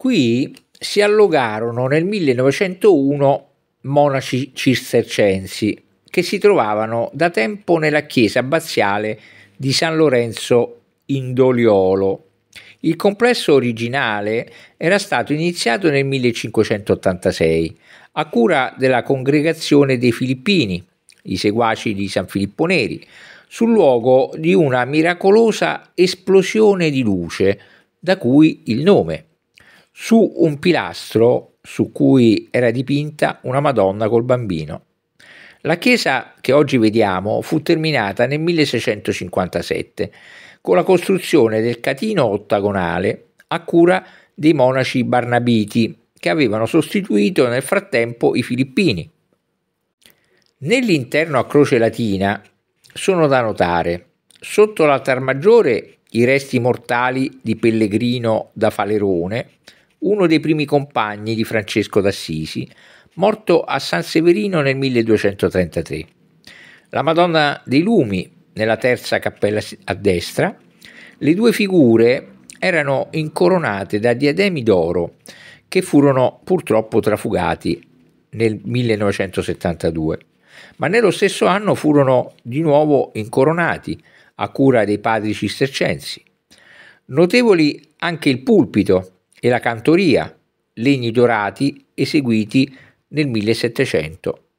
Qui si allogarono nel 1901 monaci cistercensi che si trovavano da tempo nella chiesa abbaziale di San Lorenzo in Doliolo. Il complesso originale era stato iniziato nel 1586 a cura della congregazione dei Filippini, i seguaci di San Filippo Neri, sul luogo di una miracolosa esplosione di luce, da cui il nome su un pilastro su cui era dipinta una Madonna col bambino. La chiesa che oggi vediamo fu terminata nel 1657 con la costruzione del catino ottagonale a cura dei monaci barnabiti che avevano sostituito nel frattempo i filippini. Nell'interno a croce latina sono da notare sotto l'altar maggiore i resti mortali di Pellegrino da Falerone, uno dei primi compagni di Francesco d'Assisi, morto a San Severino nel 1233. La Madonna dei Lumi nella terza cappella a destra, le due figure erano incoronate da diademi d'oro che furono purtroppo trafugati nel 1972, ma nello stesso anno furono di nuovo incoronati a cura dei padri cistercensi. Notevoli anche il pulpito e la cantoria, legni dorati eseguiti nel 1700.